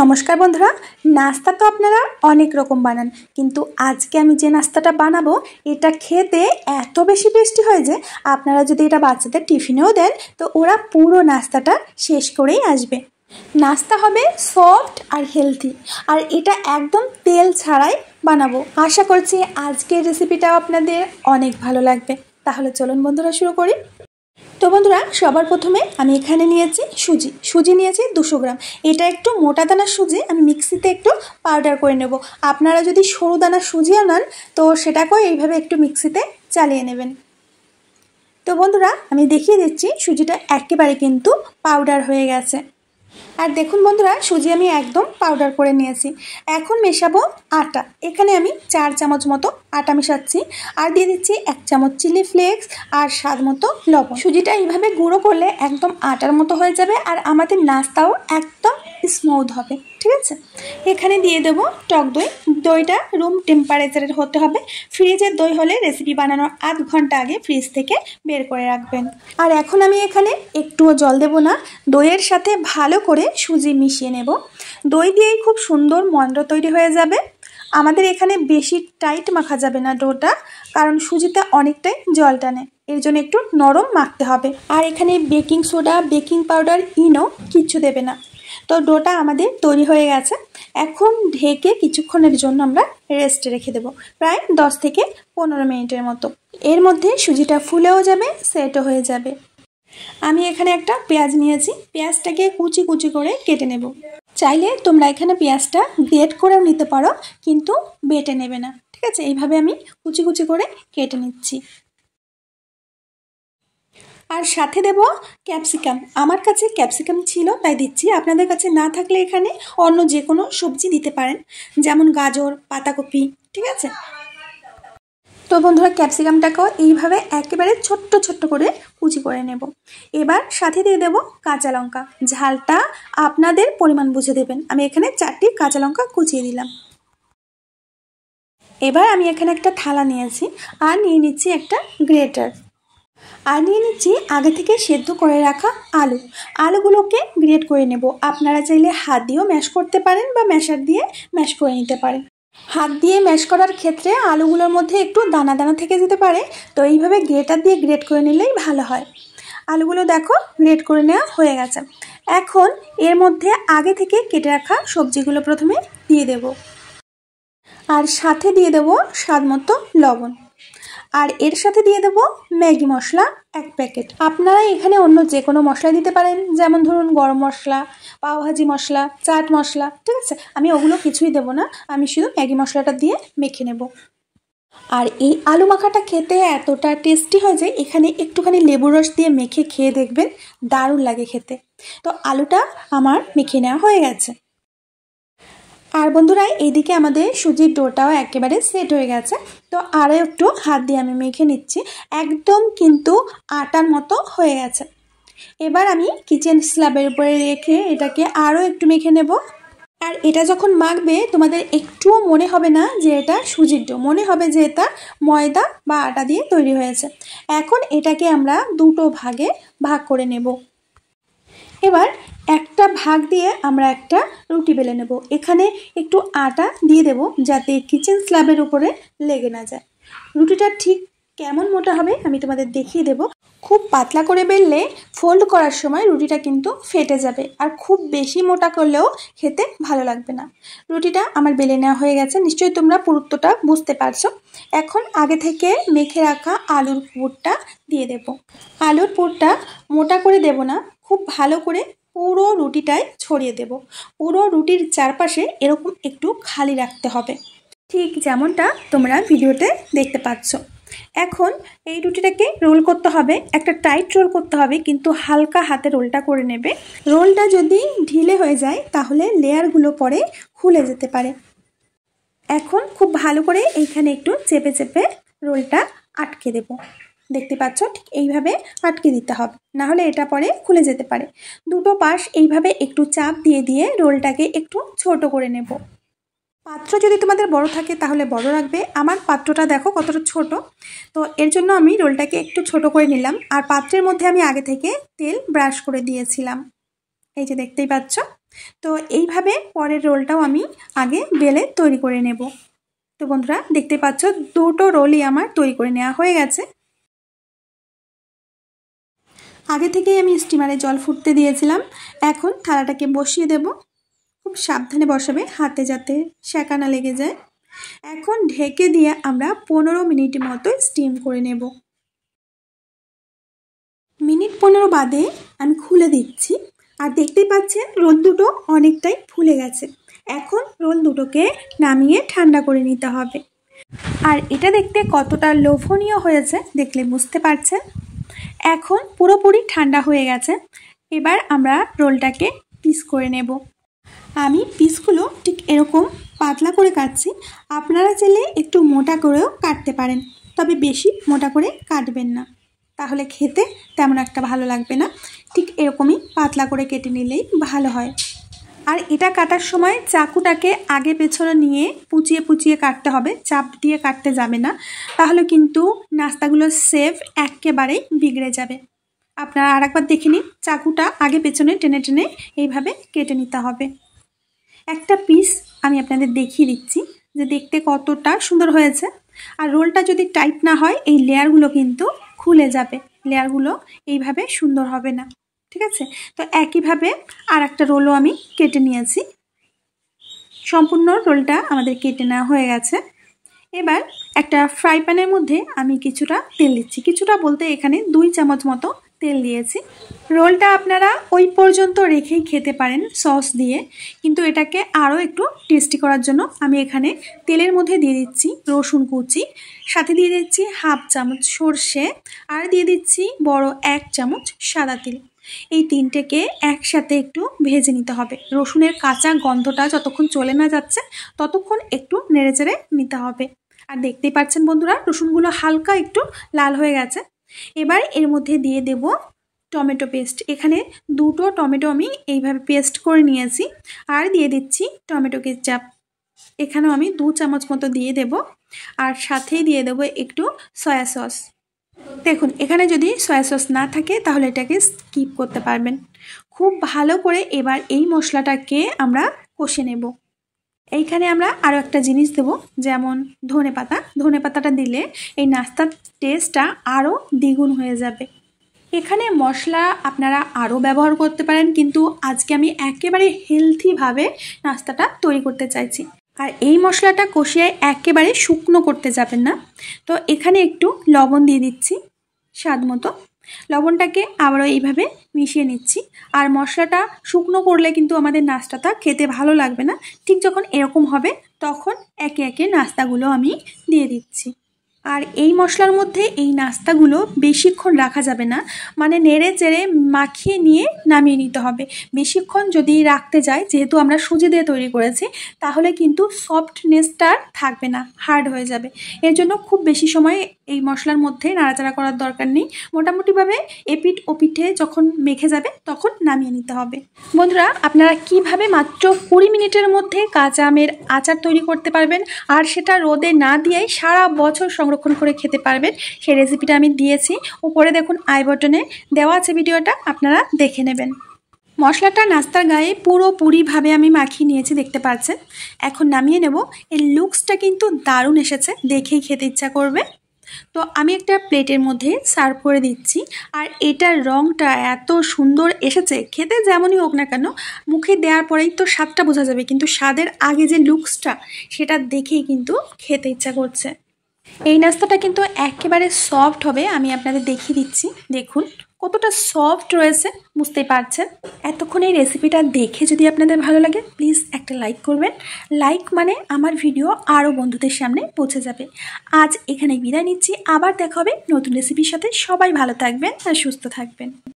নমস্কার বন্ধুরা নাস্তা তো আপনারা অনেক রকম বানান কিন্তু আজকে আমি যে নাস্তাটা বানাবো এটা খেতে এত বেশি টেস্টি হয় যে আপনারা যদি এটা বাচ্চাদের টিফিনেও দেন তো ওরা পুরো নাস্তাটা শেষ করেই আসবে নাস্তা হবে সফট আর হেলদি আর এটা একদম তেল ছাড়াই বানাবো আশা করছি আজকের রেসিপিটাও আপনাদের অনেক ভালো লাগবে তাহলে চলুন বন্ধুরা শুরু করি তো বন্ধুরা সবার প্রথমে আমি এখানে নিয়েছি সুজি সুজি নিয়েছি দুশো গ্রাম এটা একটু মোটা দানার সুজি আমি মিক্সিতে একটু পাউডার করে নেব আপনারা যদি সরু দানার সুজিও নেন তো সেটাকেও এইভাবে একটু মিক্সিতে চালিয়ে নেবেন তো বন্ধুরা আমি দেখিয়ে দিচ্ছি সুজিটা একেবারে কিন্তু পাউডার হয়ে গেছে আর দেখুন বন্ধুরা সুজি আমি একদম পাউডার করে নিয়েছি এখন মেশাবো আটা এখানে আমি চার চামচ মতো আটা মেশাচ্ছি আর দিয়ে দিচ্ছি এক চামচ চিলি ফ্লেক্স আর স্বাদ মতো লবণ সুজিটা এইভাবে গুঁড়ো করলে একদম আটার মতো হয়ে যাবে আর আমাদের নাস্তাও একদম স্মুথ হবে ঠিক আছে এখানে দিয়ে দেবো টক দই দইটা রুম টেম্পারেচারের হতে হবে ফ্রিজের দই হলে রেসিপি বানানোর আধ ঘন্টা আগে ফ্রিজ থেকে বের করে রাখবেন আর এখন আমি এখানে একটুও জল দেব না দইয়ের সাথে ভালো করে সুজি মিশিয়ে নেব দই দিয়েই খুব সুন্দর মন্ড তৈরি হয়ে যাবে আমাদের এখানে বেশি টাইট মাখা যাবে না ডোটা কারণ সুজিতে অনেকটাই জল টানে এর জন্য একটু নরম মাখতে হবে আর এখানে baking soda baking powder Eno কিচ্ছু দেবে না তো ডোটা আমাদের তৈরি হয়ে গেছে এখন ঢেকে কিছুক্ষণের জন্য আমরা রেস্টে রেখে দেব প্রায় 10 থেকে পনেরো মিনিটের মতো এর মধ্যে সুজিটা ফুলেও যাবে সেটও হয়ে যাবে আমি এখানে একটা পেঁয়াজ নিয়েছি পেঁয়াজটাকে কুচি কুচি করে কেটে নেব চাইলে তোমরা এখানে পেঁয়াজটা বেট করেও নিতে পারো কিন্তু বেটে নেবে না ঠিক আছে এইভাবে আমি কুচি কুচি করে কেটে নিচ্ছি আর সাথে দেব ক্যাপসিকাম আমার কাছে ক্যাপসিকাম ছিল তাই দিচ্ছি আপনাদের কাছে না থাকলে এখানে অন্য যে কোনো সবজি দিতে পারেন যেমন গাজর পাতাকপি ঠিক আছে তো বন্ধুরা ক্যাপসিকামটাকেও এইভাবে একেবারে ছোট্ট ছোট্ট করে কুচি করে নেব এবার সাথে দিয়ে দেব কাঁচা লঙ্কা ঝালটা আপনাদের পরিমাণ বুঝে দেবেন আমি এখানে চারটি কাঁচা লঙ্কা কুচিয়ে দিলাম এবার আমি এখানে একটা থালা নিয়েছি আর নিয়ে নিচ্ছি একটা গ্রেটার আর নিয়ে নিচ্ছি আগে থেকে সেদ্ধ করে রাখা আলু আলুগুলোকে গ্রেট করে নেব আপনারা চাইলে হাত দিয়েও ম্যাশ করতে পারেন বা ম্যাশার দিয়ে ম্যাশ করে নিতে পারেন হাত দিয়ে ম্যাশ করার ক্ষেত্রে আলুগুলোর মধ্যে একটু দানা দানা থেকে যেতে পারে তো এইভাবে গ্রেটার দিয়ে গ্রেট করে নিলেই ভালো হয় আলুগুলো দেখো গ্রেট করে নেওয়া হয়ে গেছে এখন এর মধ্যে আগে থেকে কেটে রাখা সবজিগুলো প্রথমে দিয়ে দেব আর সাথে দিয়ে দেব স্বাদ মতো লবণ আর এর সাথে দিয়ে দেবো ম্যাগি মশলা এক প্যাকেট আপনারা এখানে অন্য যে কোনো মশলা দিতে পারেন যেমন ধরুন গরম মশলা পাওভাজি মশলা চাট মশলা ঠিক আছে আমি ওগুলো কিছুই দেবো না আমি শুধু ম্যাগি মশলাটা দিয়ে মেখে নেব আর এই আলু মাখাটা খেতে এতটা টেস্টি হয় যে এখানে একটুখানি লেবুর রস দিয়ে মেখে খেয়ে দেখবেন দারুণ লাগে খেতে তো আলুটা আমার মেখে নেওয়া হয়ে গেছে আর বন্ধুরা এইদিকে আমাদের সুজির ডোটাও একেবারে সেট হয়ে গেছে তো আরও একটু হাত দিয়ে আমি মেখে নিচ্ছি একদম কিন্তু আটার মতো হয়ে গেছে এবার আমি কিচেন স্ল্যাবের উপরে রেখে এটাকে আরও একটু মেখে নেব আর এটা যখন মাখবে তোমাদের একটুও মনে হবে না যে এটা সুজির ডো মনে হবে যে এটা ময়দা বা আটা দিয়ে তৈরি হয়েছে এখন এটাকে আমরা দুটো ভাগে ভাগ করে নেব এবার একটা ভাগ দিয়ে আমরা একটা রুটি বেলে নেব এখানে একটু আটা দিয়ে দেব যাতে কিচেন স্ল্যাবের উপরে লেগে না যায় রুটিটা ঠিক কেমন মোটা হবে আমি তোমাদের দেখিয়ে দেব খুব পাতলা করে বেললে ফোল্ড করার সময় রুটিটা কিন্তু ফেটে যাবে আর খুব বেশি মোটা করলেও খেতে ভালো লাগবে না রুটিটা আমার বেলে নেওয়া হয়ে গেছে নিশ্চয়ই তোমরা পুরুত্বটা বুঝতে পারছো এখন আগে থেকে মেখে রাখা আলুর পুরটা দিয়ে দেব আলুর পুরটা মোটা করে দেব না খুব ভালো করে পুরো রুটিটায় ছড়িয়ে দেব পুরো রুটির চারপাশে এরকম একটু খালি রাখতে হবে ঠিক যেমনটা তোমরা ভিডিওতে দেখতে পাচ্ছ এখন এই রুটিটাকে রোল করতে হবে একটা টাইট রোল করতে হবে কিন্তু হালকা হাতে রোলটা করে নেবে রোলটা যদি ঢিলে হয়ে যায় তাহলে লেয়ারগুলো পরে খুলে যেতে পারে এখন খুব ভালো করে এইখানে একটু চেপে চেপে রোলটা আটকে দেব দেখতে পাচ্ছ ঠিক এইভাবে আটকে দিতে হবে না হলে এটা পরে খুলে যেতে পারে দুটো পাশ এইভাবে একটু চাপ দিয়ে দিয়ে রোলটাকে একটু ছোট করে নেব পাত্র যদি তোমাদের বড় থাকে তাহলে বড় রাখবে আমার পাত্রটা দেখো কতটা ছোট তো এর জন্য আমি রোলটাকে একটু ছোট করে নিলাম আর পাত্রের মধ্যে আমি আগে থেকে তেল ব্রাশ করে দিয়েছিলাম এই যে দেখতেই পাচ্ছ তো এইভাবে পরের রোলটাও আমি আগে বেলে তৈরি করে নেব তো বন্ধুরা দেখতে পাচ্ছ দুটো রোলই আমার তৈরি করে নেওয়া হয়ে গেছে আগে থেকেই আমি স্টিমারে জল ফুটতে দিয়েছিলাম এখন থালাটাকে বসিয়ে দেবো খুব সাবধানে বসাবে হাতে যাতে সেঁকা না লেগে যায় এখন ঢেকে দিয়ে আমরা পনেরো মিনিট মতো স্টিম করে নেব মিনিট পনেরো বাদে আমি খুলে দিচ্ছি আর দেখতেই পাচ্ছেন রোল দুটো অনেকটাই ফুলে গেছে এখন রোল দুটোকে নামিয়ে ঠান্ডা করে নিতে হবে আর এটা দেখতে কতটা লোভনীয় হয়েছে দেখলে বুঝতে পারছেন এখন পুরোপুরি ঠান্ডা হয়ে গেছে এবার আমরা রোলটাকে পিস করে নেব আমি পিসগুলো ঠিক এরকম পাতলা করে কাটছি আপনারা চাইলে একটু মোটা করেও কাটতে পারেন তবে বেশি মোটা করে কাটবেন না তাহলে খেতে তেমন একটা ভালো লাগবে না ঠিক এরকমই পাতলা করে কেটে নিলেই ভালো হয় আর এটা কাটার সময় চাকুটাকে আগে পেছনে নিয়ে পুচিয়ে পুচিয়ে কাটতে হবে চাপ দিয়ে কাটতে যাবে না তাহলে কিন্তু নাস্তাগুলোর সেভ একেবারেই বিগড়ে যাবে আপনারা আর একবার দেখে নিন চাকুটা আগে পেছনে টেনে টেনে এইভাবে কেটে নিতে হবে একটা পিস আমি আপনাদের দেখিয়ে দিচ্ছি যে দেখতে কতটা সুন্দর হয়েছে আর রোলটা যদি টাইট না হয় এই লেয়ারগুলো কিন্তু খুলে যাবে লেয়ারগুলো এইভাবে সুন্দর হবে না ঠিক আছে তো একইভাবে আর একটা রোলও আমি কেটে নিয়েছি সম্পূর্ণ রোলটা আমাদের কেটে নেওয়া হয়ে গেছে এবার একটা ফ্রাই প্যানের মধ্যে আমি কিছুটা তেল দিচ্ছি কিছুটা বলতে এখানে দুই চামচ মতো তেল দিয়েছি রোলটা আপনারা ওই পর্যন্ত রেখেই খেতে পারেন সস দিয়ে কিন্তু এটাকে আরও একটু টেস্টি করার জন্য আমি এখানে তেলের মধ্যে দিয়ে দিচ্ছি রসুন কুচি সাথে দিয়ে দিচ্ছি হাফ চামচ সর্ষে আর দিয়ে দিচ্ছি বড় এক চামচ সাদা তিল এই তিনটেকে একসাথে একটু ভেজে নিতে হবে রসুনের কাঁচা গন্ধটা যতক্ষণ চলে না যাচ্ছে ততক্ষণ একটু নেড়েচেড়ে নিতে হবে আর দেখতেই পাচ্ছেন বন্ধুরা রসুনগুলো হালকা একটু লাল হয়ে গেছে এবার এর মধ্যে দিয়ে দেব টমেটো পেস্ট এখানে দুটো টমেটো আমি এইভাবে পেস্ট করে নিয়েছি আর দিয়ে দিচ্ছি টমেটো কেচাপ এখানেও আমি দু চামচ মতো দিয়ে দেব আর সাথেই দিয়ে দেব একটু সয়া সস দেখুন এখানে যদি সয়া সস না থাকে তাহলে এটাকে স্কিপ করতে পারবেন খুব ভালো করে এবার এই মশলাটাকে আমরা কষে নেব এইখানে আমরা আরও একটা জিনিস দেব যেমন ধনে পাতা ধনে পাতাটা দিলে এই নাস্তার টেস্টটা আরও দ্বিগুণ হয়ে যাবে এখানে মশলা আপনারা আরও ব্যবহার করতে পারেন কিন্তু আজকে আমি একেবারে হেলথিভাবে নাস্তাটা তৈরি করতে চাইছি আর এই মশলাটা কষিয়ে একেবারে শুকনো করতে যাবেন না তো এখানে একটু লবণ দিয়ে দিচ্ছি স্বাদ মতো লবণটাকে আবারও এইভাবে মিশিয়ে নিচ্ছি আর মশলাটা শুকনো করলে কিন্তু আমাদের নাস্তাটা খেতে ভালো লাগবে না ঠিক যখন এরকম হবে তখন একে একে নাস্তাগুলো আমি দিয়ে দিচ্ছি আর এই মশলার মধ্যে এই নাস্তাগুলো বেশিক্ষণ রাখা যাবে না মানে নেড়ে চেড়ে মাখিয়ে নিয়ে নামিয়ে নিতে হবে বেশিক্ষণ যদি রাখতে যাই যেহেতু আমরা সুজি দিয়ে তৈরি করেছি তাহলে কিন্তু সফটনেসটা থাকবে না হার্ড হয়ে যাবে এর জন্য খুব বেশি সময় এই মশলার মধ্যে নাড়াচাড়া করার দরকার নেই মোটামুটিভাবে এপিঠ ওপিঠে যখন মেখে যাবে তখন নামিয়ে নিতে হবে বন্ধুরা আপনারা কিভাবে মাত্র কুড়ি মিনিটের মধ্যে কাঁচা আমের আচার তৈরি করতে পারবেন আর সেটা রোদে না দিয়ে সারা বছর সংরক্ষণ সংরক্ষণ করে খেতে পারবেন সেই রেসিপিটা আমি দিয়েছি উপরে দেখুন আই বটনে দেওয়া আছে ভিডিওটা আপনারা দেখে নেবেন মশলাটা নাস্তার গায়ে পুরোপুরিভাবে আমি মাখিয়ে নিয়েছি দেখতে পাচ্ছেন এখন নামিয়ে নেব এর লুকসটা কিন্তু দারুণ এসেছে দেখেই খেতে ইচ্ছা করবে তো আমি একটা প্লেটের মধ্যে সার্ভ করে দিচ্ছি আর এটার রঙটা এত সুন্দর এসেছে খেতে যেমনই হোক না কেন মুখে দেওয়ার পরেই তো স্বাদটা বোঝা যাবে কিন্তু স্বাদের আগে যে লুকসটা সেটা দেখেই কিন্তু খেতে ইচ্ছা করছে এই নাস্তাটা কিন্তু একেবারে সফট হবে আমি আপনাদের দেখিয়ে দিচ্ছি দেখুন কতটা সফট রয়েছে বুঝতেই পারছেন এতক্ষণ এই রেসিপিটা দেখে যদি আপনাদের ভালো লাগে প্লিজ একটা লাইক করবেন লাইক মানে আমার ভিডিও আরও বন্ধুদের সামনে পৌঁছে যাবে আজ এখানে বিদায় নিচ্ছি আবার দেখা হবে নতুন রেসিপির সাথে সবাই ভালো থাকবেন আর সুস্থ থাকবেন